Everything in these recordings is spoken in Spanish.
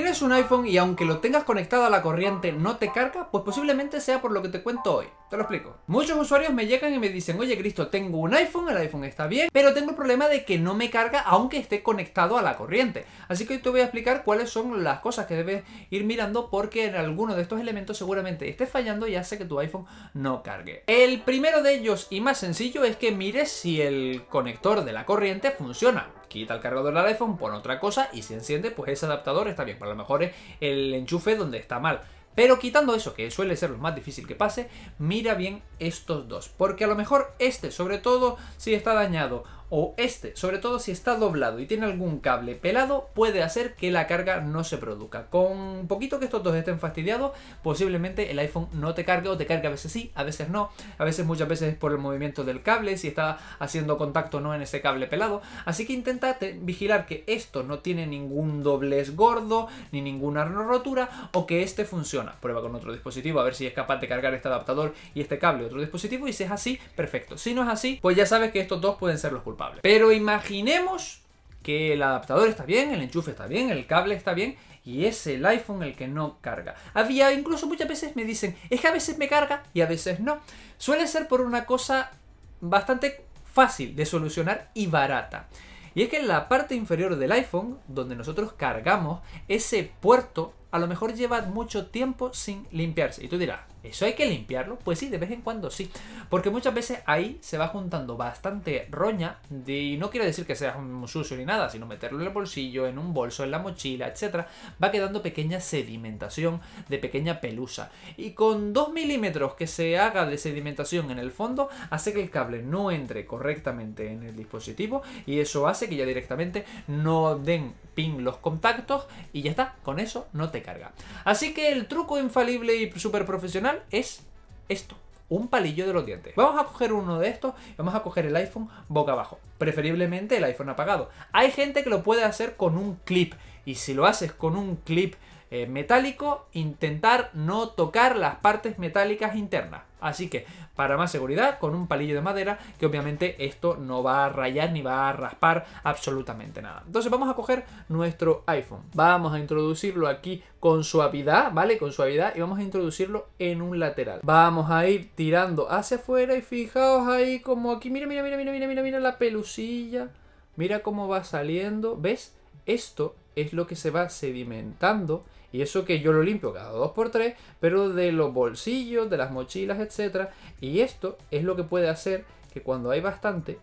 tienes un iPhone y aunque lo tengas conectado a la corriente no te carga, pues posiblemente sea por lo que te cuento hoy. Te lo explico. Muchos usuarios me llegan y me dicen, oye Cristo, tengo un iPhone, el iPhone está bien, pero tengo el problema de que no me carga aunque esté conectado a la corriente. Así que hoy te voy a explicar cuáles son las cosas que debes ir mirando porque en alguno de estos elementos seguramente esté fallando y hace que tu iPhone no cargue. El primero de ellos y más sencillo es que mires si el conector de la corriente funciona quita el cargador del iPhone, pon otra cosa y se enciende, pues ese adaptador está bien. Pero lo mejor es el enchufe donde está mal. Pero quitando eso, que suele ser lo más difícil que pase, mira bien estos dos. Porque a lo mejor este, sobre todo, si está dañado o este, sobre todo si está doblado y tiene algún cable pelado, puede hacer que la carga no se produzca. Con poquito que estos dos estén fastidiados, posiblemente el iPhone no te cargue o te cargue a veces sí, a veces no, a veces muchas veces por el movimiento del cable, si está haciendo contacto o no en ese cable pelado. Así que intenta vigilar que esto no tiene ningún doblez gordo, ni ninguna rotura, o que este funciona. Prueba con otro dispositivo a ver si es capaz de cargar este adaptador y este cable otro dispositivo, y si es así, perfecto. Si no es así, pues ya sabes que estos dos pueden ser los culpables. Pero imaginemos que el adaptador está bien, el enchufe está bien, el cable está bien y es el iPhone el que no carga. Había incluso muchas veces me dicen, es que a veces me carga y a veces no. Suele ser por una cosa bastante fácil de solucionar y barata. Y es que en la parte inferior del iPhone, donde nosotros cargamos, ese puerto a lo mejor lleva mucho tiempo sin limpiarse. Y tú dirás, ¿eso hay que limpiarlo? Pues sí, de vez en cuando sí. Porque muchas veces ahí se va juntando bastante roña. y no quiero decir que sea sucio ni nada, sino meterlo en el bolsillo, en un bolso, en la mochila, etc. Va quedando pequeña sedimentación de pequeña pelusa. Y con 2 milímetros que se haga de sedimentación en el fondo, hace que el cable no entre correctamente en el dispositivo. Y eso hace que ya directamente no den pin los contactos. Y ya está, con eso no te carga. Así que el truco infalible y súper profesional es esto un palillo de los dientes. Vamos a coger uno de estos vamos a coger el iPhone boca abajo, preferiblemente el iPhone apagado. Hay gente que lo puede hacer con un clip y si lo haces con un clip eh, metálico, intentar no tocar las partes metálicas internas. Así que, para más seguridad, con un palillo de madera, que obviamente esto no va a rayar ni va a raspar absolutamente nada. Entonces vamos a coger nuestro iPhone. Vamos a introducirlo aquí con suavidad, ¿vale? Con suavidad y vamos a introducirlo en un lateral. Vamos a ir tirando hacia afuera y fijaos ahí como aquí, mira, mira, mira, mira, mira, mira, mira la pelusilla. Mira cómo va saliendo, ¿ves? Esto es lo que se va sedimentando y eso que yo lo limpio cada 2x3, pero de los bolsillos, de las mochilas, etc. Y esto es lo que puede hacer que cuando hay bastante,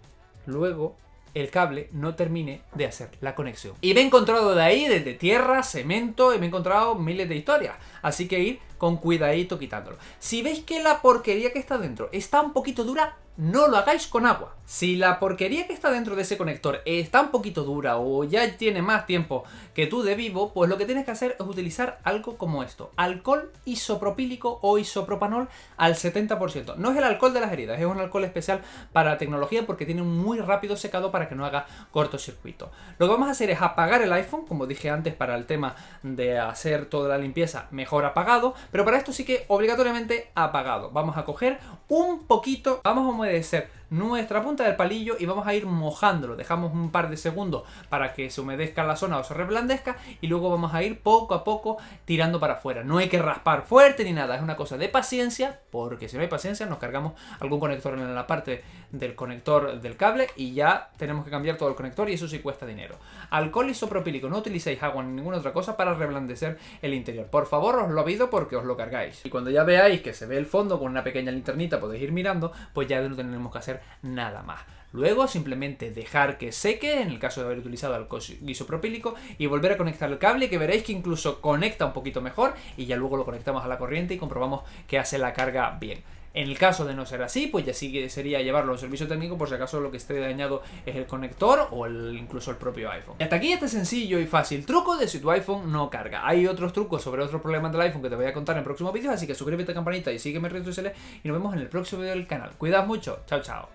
luego el cable no termine de hacer la conexión. Y me he encontrado de ahí, desde tierra, cemento, y me he encontrado miles de historias. Así que ir con cuidadito quitándolo. Si veis que la porquería que está dentro está un poquito dura, no lo hagáis con agua. Si la porquería que está dentro de ese conector está un poquito dura o ya tiene más tiempo que tú de vivo, pues lo que tienes que hacer es utilizar algo como esto. Alcohol isopropílico o isopropanol al 70%. No es el alcohol de las heridas, es un alcohol especial para la tecnología porque tiene un muy rápido secado para que no haga cortocircuito. Lo que vamos a hacer es apagar el iPhone, como dije antes para el tema de hacer toda la limpieza, mejor apagado, pero para esto sí que obligatoriamente apagado. Vamos a coger un poquito, vamos a humedecer nuestra punta del palillo y vamos a ir mojándolo. Dejamos un par de segundos para que se humedezca la zona o se reblandezca y luego vamos a ir poco a poco tirando para afuera. No hay que raspar fuerte ni nada, es una cosa de paciencia porque si no hay paciencia nos cargamos algún conector en la parte del conector del cable y ya tenemos que cambiar todo el conector y eso sí cuesta dinero. Alcohol isopropílico, no utilicéis agua ni ninguna otra cosa para reblandecer el interior. Por favor, os lo pido porque os lo cargáis. Y cuando ya veáis que se ve el fondo con una pequeña linternita, podéis ir mirando, pues ya no tenemos que hacer nada más. Luego simplemente dejar que seque, en el caso de haber utilizado alcohol isopropílico, y volver a conectar el cable, que veréis que incluso conecta un poquito mejor, y ya luego lo conectamos a la corriente y comprobamos que hace la carga bien. En el caso de no ser así, pues ya sí que sería llevarlo a un servicio técnico por si acaso lo que esté dañado es el conector o incluso el propio iPhone. Y hasta aquí este sencillo y fácil truco de si tu iPhone no carga. Hay otros trucos sobre otros problemas del iPhone que te voy a contar en el próximo vídeo, así que suscríbete a la campanita y sígueme en redes sociales y nos vemos en el próximo vídeo del canal. Cuidad mucho, chao chao.